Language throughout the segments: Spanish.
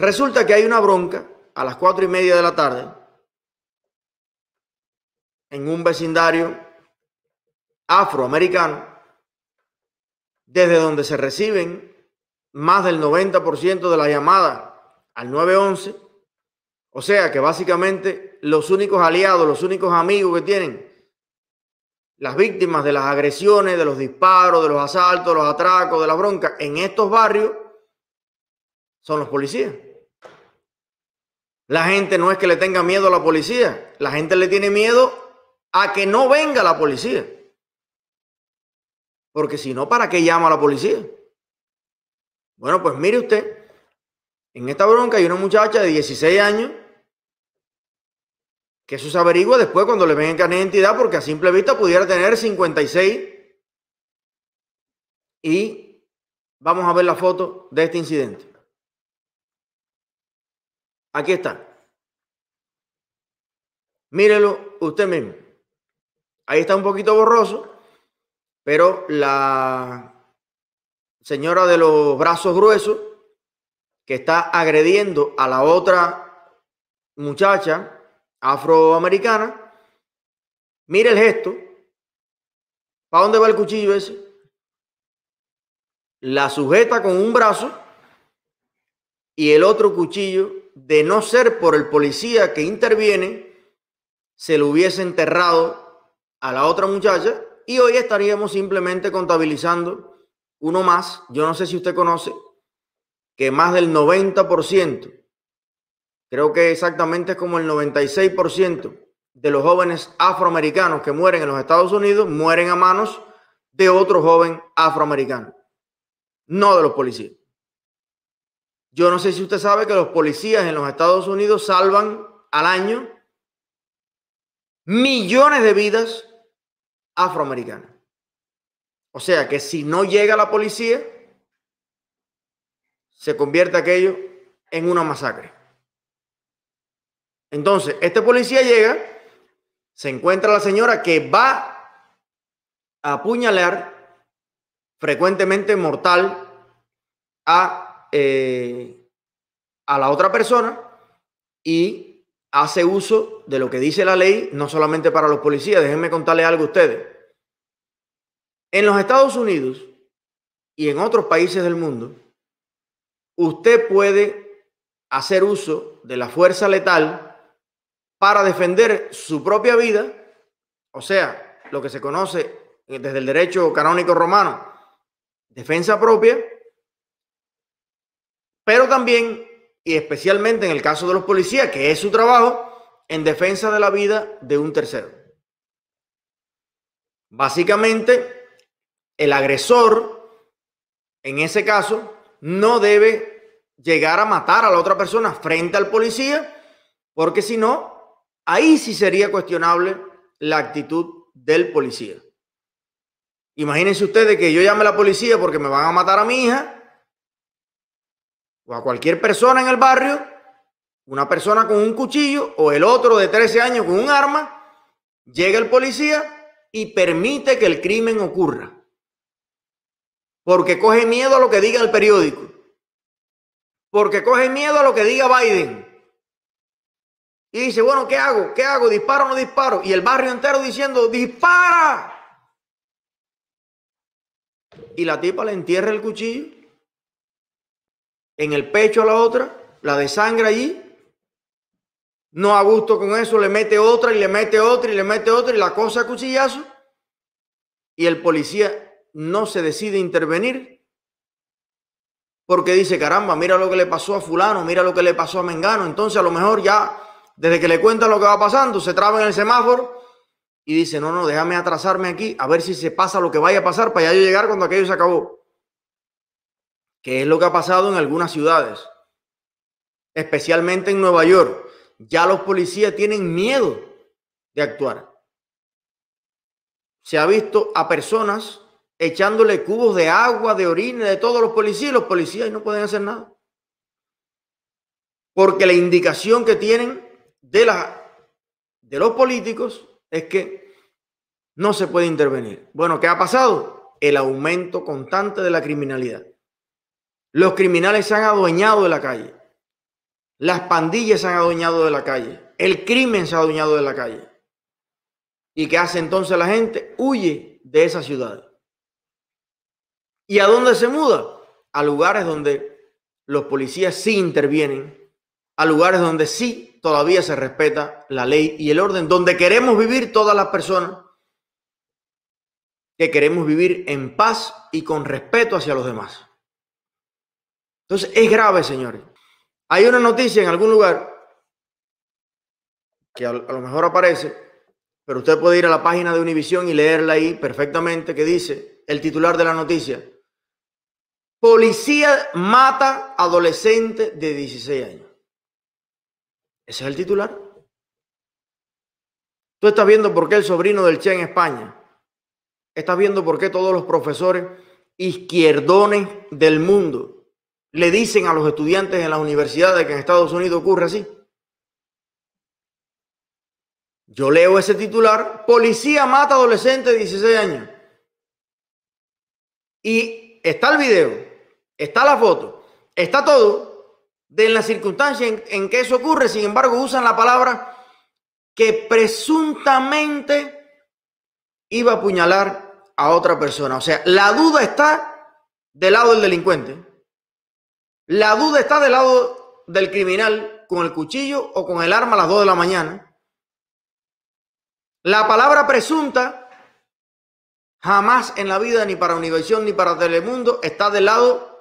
Resulta que hay una bronca a las cuatro y media de la tarde en un vecindario afroamericano desde donde se reciben más del 90% de la llamada al 911. O sea que básicamente los únicos aliados, los únicos amigos que tienen las víctimas de las agresiones, de los disparos, de los asaltos, los atracos, de la bronca en estos barrios son los policías. La gente no es que le tenga miedo a la policía, la gente le tiene miedo a que no venga la policía. Porque si no, ¿para qué llama a la policía? Bueno, pues mire usted, en esta bronca hay una muchacha de 16 años que eso se averigua después cuando le ven carnet de identidad porque a simple vista pudiera tener 56 y vamos a ver la foto de este incidente. Aquí está. Mírelo usted mismo. Ahí está un poquito borroso, pero la señora de los brazos gruesos que está agrediendo a la otra muchacha afroamericana, mire el gesto. ¿Para dónde va el cuchillo ese? La sujeta con un brazo y el otro cuchillo de no ser por el policía que interviene, se lo hubiese enterrado a la otra muchacha y hoy estaríamos simplemente contabilizando uno más. Yo no sé si usted conoce que más del 90%, creo que exactamente es como el 96% de los jóvenes afroamericanos que mueren en los Estados Unidos mueren a manos de otro joven afroamericano, no de los policías. Yo no sé si usted sabe que los policías en los Estados Unidos salvan al año millones de vidas afroamericanas. O sea que si no llega la policía, se convierte aquello en una masacre. Entonces, este policía llega, se encuentra la señora que va a apuñalar frecuentemente mortal a eh, a la otra persona y hace uso de lo que dice la ley, no solamente para los policías. Déjenme contarles algo a ustedes. En los Estados Unidos y en otros países del mundo, usted puede hacer uso de la fuerza letal para defender su propia vida, o sea, lo que se conoce desde el derecho canónico romano, defensa propia, pero también y especialmente en el caso de los policías, que es su trabajo, en defensa de la vida de un tercero. Básicamente, el agresor, en ese caso, no debe llegar a matar a la otra persona frente al policía, porque si no, ahí sí sería cuestionable la actitud del policía. Imagínense ustedes que yo llame a la policía porque me van a matar a mi hija a cualquier persona en el barrio, una persona con un cuchillo o el otro de 13 años con un arma, llega el policía y permite que el crimen ocurra. Porque coge miedo a lo que diga el periódico. Porque coge miedo a lo que diga Biden. Y dice, bueno, ¿qué hago? ¿Qué hago? ¿Disparo o no disparo? Y el barrio entero diciendo, dispara. Y la tipa le entierra el cuchillo en el pecho a la otra, la de sangre allí, no a gusto con eso, le mete otra y le mete otra y le mete otra y la cosa a cuchillazo. Y el policía no se decide intervenir porque dice, caramba, mira lo que le pasó a fulano, mira lo que le pasó a Mengano. Entonces a lo mejor ya, desde que le cuentan lo que va pasando, se traba en el semáforo y dice, no, no, déjame atrasarme aquí, a ver si se pasa lo que vaya a pasar para ya yo llegar cuando aquello se acabó que es lo que ha pasado en algunas ciudades, especialmente en Nueva York. Ya los policías tienen miedo de actuar. Se ha visto a personas echándole cubos de agua, de orina, de todos los policías, los policías no pueden hacer nada. Porque la indicación que tienen de, la, de los políticos es que no se puede intervenir. Bueno, ¿qué ha pasado? El aumento constante de la criminalidad. Los criminales se han adueñado de la calle. Las pandillas se han adueñado de la calle. El crimen se ha adueñado de la calle. ¿Y qué hace entonces la gente? Huye de esa ciudad. ¿Y a dónde se muda? A lugares donde los policías sí intervienen, a lugares donde sí todavía se respeta la ley y el orden, donde queremos vivir todas las personas, que queremos vivir en paz y con respeto hacia los demás. Entonces es grave, señores. Hay una noticia en algún lugar que a lo mejor aparece, pero usted puede ir a la página de Univisión y leerla ahí perfectamente que dice el titular de la noticia. Policía mata adolescente de 16 años. Ese es el titular. Tú estás viendo por qué el sobrino del Che en España. Estás viendo por qué todos los profesores izquierdones del mundo le dicen a los estudiantes en las universidades que en Estados Unidos ocurre así. Yo leo ese titular, policía mata adolescente de 16 años. Y está el video, está la foto, está todo de la circunstancia en, en que eso ocurre. Sin embargo, usan la palabra que presuntamente iba a apuñalar a otra persona. O sea, la duda está del lado del delincuente. La duda está del lado del criminal con el cuchillo o con el arma a las 2 de la mañana. La palabra presunta jamás en la vida, ni para universión ni para Telemundo, está del lado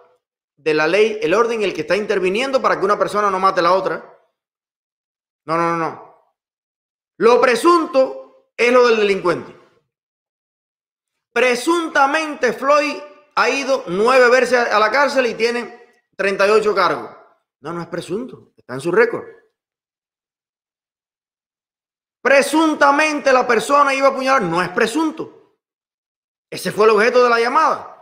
de la ley, el orden el que está interviniendo para que una persona no mate a la otra. No, no, no, no. Lo presunto es lo del delincuente. Presuntamente Floyd ha ido nueve veces a la cárcel y tiene 38 cargos. No, no es presunto, está en su récord. Presuntamente la persona iba a apuñalar, no es presunto. Ese fue el objeto de la llamada.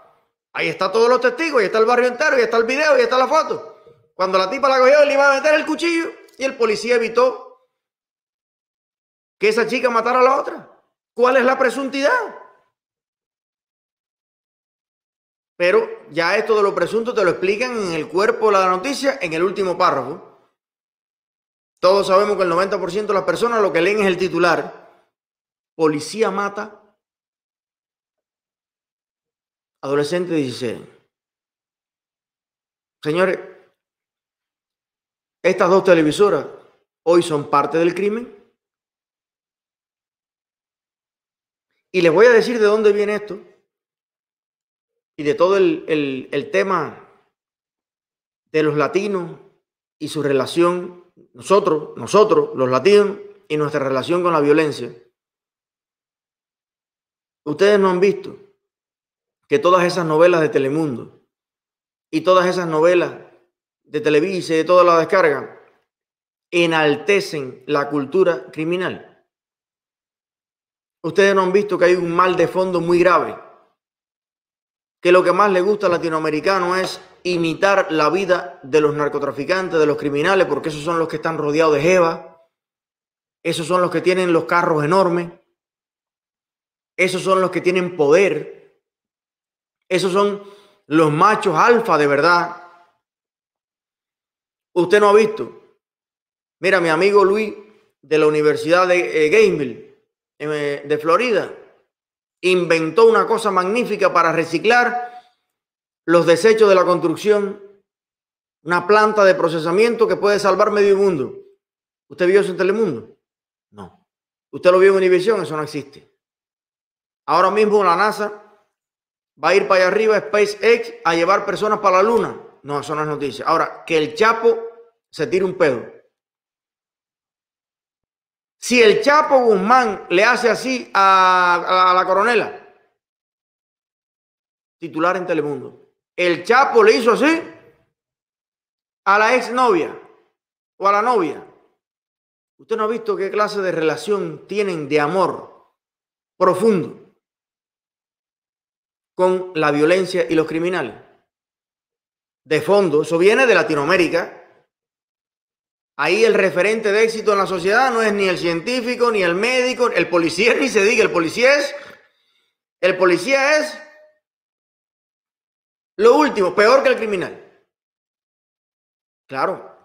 Ahí está todos los testigos, ahí está el barrio entero, ahí está el video, ahí está la foto. Cuando la tipa la cogió, le iba a meter el cuchillo y el policía evitó que esa chica matara a la otra. ¿Cuál es la presuntidad? Pero ya esto de lo presunto te lo explican en el cuerpo de la noticia, en el último párrafo. Todos sabemos que el 90% de las personas lo que leen es el titular. Policía mata adolescente dice. 16. Señores, estas dos televisoras hoy son parte del crimen. Y les voy a decir de dónde viene esto y de todo el, tema de los latinos y su relación, nosotros, nosotros, los latinos, y nuestra relación con la violencia. Ustedes no han visto que todas esas novelas de Telemundo y todas esas novelas de Televisa y de toda la descarga enaltecen la cultura criminal. Ustedes no han visto que hay un mal de fondo muy grave que lo que más le gusta al latinoamericano es imitar la vida de los narcotraficantes, de los criminales, porque esos son los que están rodeados de jeva, esos son los que tienen los carros enormes, esos son los que tienen poder, esos son los machos alfa de verdad. Usted no ha visto. Mira, mi amigo Luis de la Universidad de eh, Gainesville, eh, de Florida, inventó una cosa magnífica para reciclar los desechos de la construcción, una planta de procesamiento que puede salvar medio mundo. ¿Usted vio eso en Telemundo? No. ¿Usted lo vio en Univision. Eso no existe. Ahora mismo la NASA va a ir para allá arriba, SpaceX, a llevar personas para la Luna. No, eso no es noticia. Ahora, que el Chapo se tire un pedo si el Chapo Guzmán le hace así a, la coronela? Titular en Telemundo. El Chapo le hizo así a la exnovia o a la novia. Usted no ha visto qué clase de relación tienen de amor profundo con la violencia y los criminales. De fondo, eso viene de Latinoamérica, Ahí el referente de éxito en la sociedad no es ni el científico, ni el médico, el policía, ni se diga, el policía es, el policía es lo último, peor que el criminal. Claro,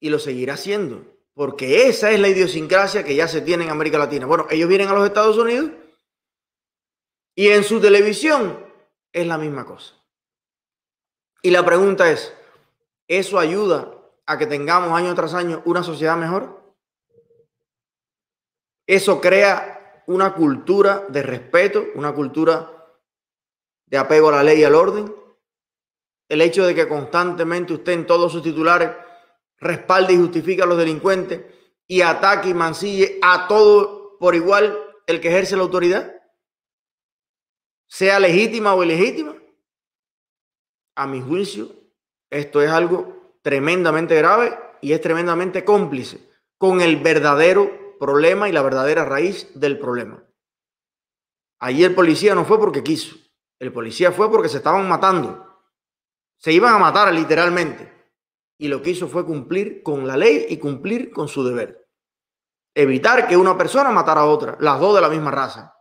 y lo seguirá haciendo, porque esa es la idiosincrasia que ya se tiene en América Latina. Bueno, ellos vienen a los Estados Unidos y en su televisión es la misma cosa. Y la pregunta es, ¿eso ayuda a que tengamos año tras año una sociedad mejor? Eso crea una cultura de respeto, una cultura de apego a la ley y al orden. El hecho de que constantemente usted en todos sus titulares respalde y justifica a los delincuentes y ataque y mancille a todo por igual el que ejerce la autoridad, sea legítima o ilegítima. A mi juicio, esto es algo tremendamente grave y es tremendamente cómplice con el verdadero problema y la verdadera raíz del problema. Allí el policía no fue porque quiso, el policía fue porque se estaban matando. Se iban a matar literalmente. Y lo que hizo fue cumplir con la ley y cumplir con su deber. Evitar que una persona matara a otra, las dos de la misma raza.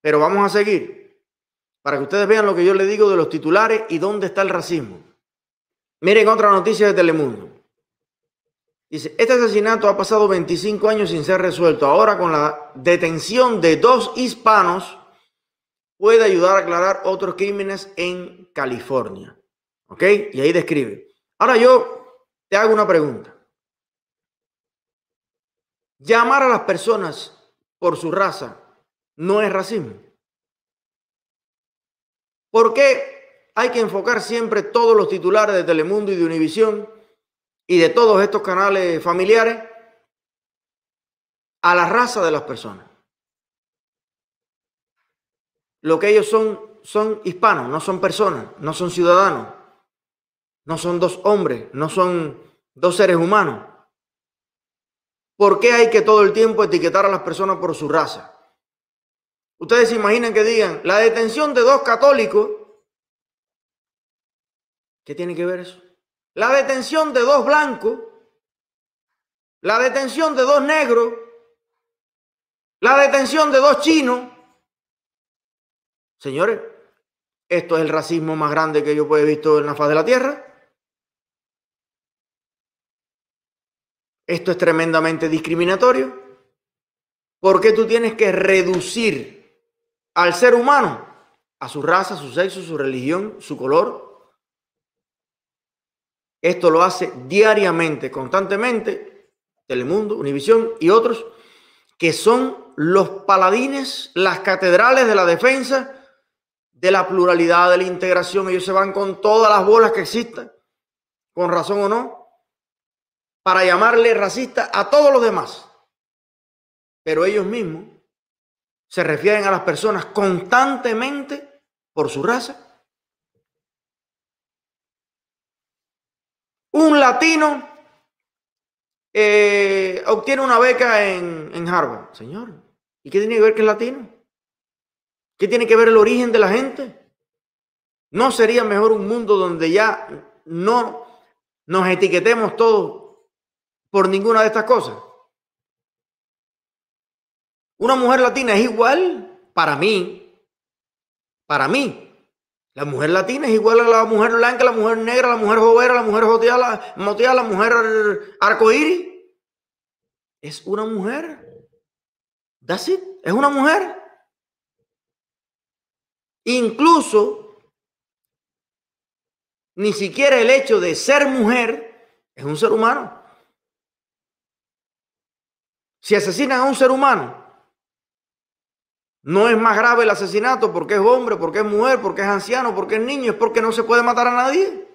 Pero vamos a seguir para que ustedes vean lo que yo le digo de los titulares y dónde está el racismo. Miren otra noticia de Telemundo. Dice, este asesinato ha pasado 25 años sin ser resuelto. Ahora con la detención de dos hispanos puede ayudar a aclarar otros crímenes en California. ¿Ok? Y ahí describe. Ahora yo te hago una pregunta. Llamar a las personas por su raza no es racismo. ¿Por qué hay que enfocar siempre todos los titulares de Telemundo y de Univisión y de todos estos canales familiares a la raza de las personas. Lo que ellos son, son hispanos, no son personas, no son ciudadanos, no son dos hombres, no son dos seres humanos. ¿Por qué hay que todo el tiempo etiquetar a las personas por su raza? Ustedes se imaginan que digan, la detención de dos católicos ¿Qué tiene que ver eso? La detención de dos blancos, la detención de dos negros, la detención de dos chinos. Señores, esto es el racismo más grande que yo he visto en la faz de la tierra. Esto es tremendamente discriminatorio. ¿Por qué tú tienes que reducir al ser humano a su raza, su sexo, su religión, su color, esto lo hace diariamente, constantemente, Telemundo, Univisión y otros, que son los paladines, las catedrales de la defensa de la pluralidad, de la integración. Ellos se van con todas las bolas que existan, con razón o no, para llamarle racista a todos los demás. Pero ellos mismos se refieren a las personas constantemente por su raza un latino eh, obtiene una beca en, en Harvard. Señor, ¿y qué tiene que ver que es latino? ¿Qué tiene que ver el origen de la gente? ¿No sería mejor un mundo donde ya no nos etiquetemos todos por ninguna de estas cosas? Una mujer latina es igual para mí, para mí, la mujer latina es igual a la mujer blanca, la mujer negra, la mujer jovera, la mujer joteada, la mujer arcoíris. Es una mujer. That's it. Es una mujer. Incluso, ni siquiera el hecho de ser mujer es un ser humano. Si asesinan a un ser humano, no es más grave el asesinato porque es hombre, porque es mujer, porque es anciano, porque es niño, es porque no se puede matar a nadie.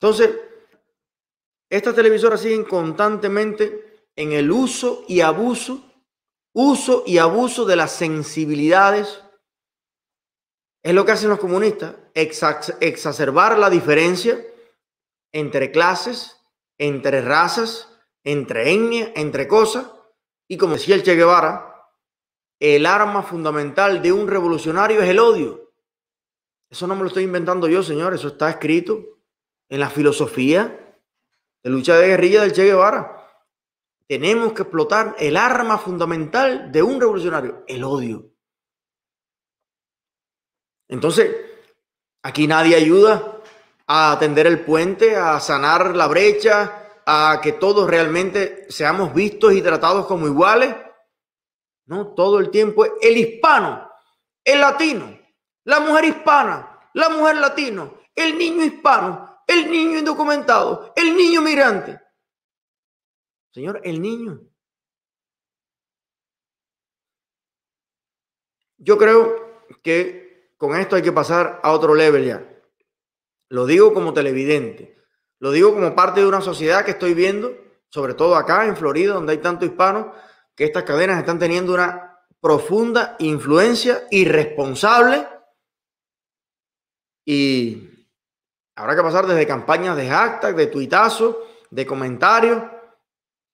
Entonces, estas televisoras siguen constantemente en el uso y abuso, uso y abuso de las sensibilidades. Es lo que hacen los comunistas, exacerbar la diferencia entre clases, entre razas, entre etnia, entre cosas, y como decía el Che Guevara, el arma fundamental de un revolucionario es el odio. Eso no me lo estoy inventando yo, señor, eso está escrito en la filosofía de lucha de guerrilla del Che Guevara. Tenemos que explotar el arma fundamental de un revolucionario, el odio. Entonces, aquí nadie ayuda a atender el puente, a sanar la brecha, a que todos realmente seamos vistos y tratados como iguales. No, todo el tiempo el hispano, el latino, la mujer hispana, la mujer latino, el niño hispano, el niño indocumentado, el niño migrante. Señor, el niño. Yo creo que con esto hay que pasar a otro level ya. Lo digo como televidente. Lo digo como parte de una sociedad que estoy viendo, sobre todo acá en Florida, donde hay tanto hispano, que estas cadenas están teniendo una profunda influencia irresponsable y habrá que pasar desde campañas de hashtag, de tuitazos, de comentarios,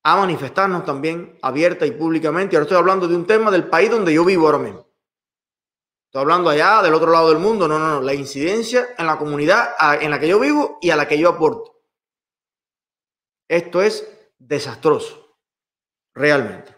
a manifestarnos también abierta y públicamente. ahora estoy hablando de un tema del país donde yo vivo ahora mismo. Estoy hablando allá del otro lado del mundo. No, no, no. La incidencia en la comunidad en la que yo vivo y a la que yo aporto. Esto es desastroso, realmente.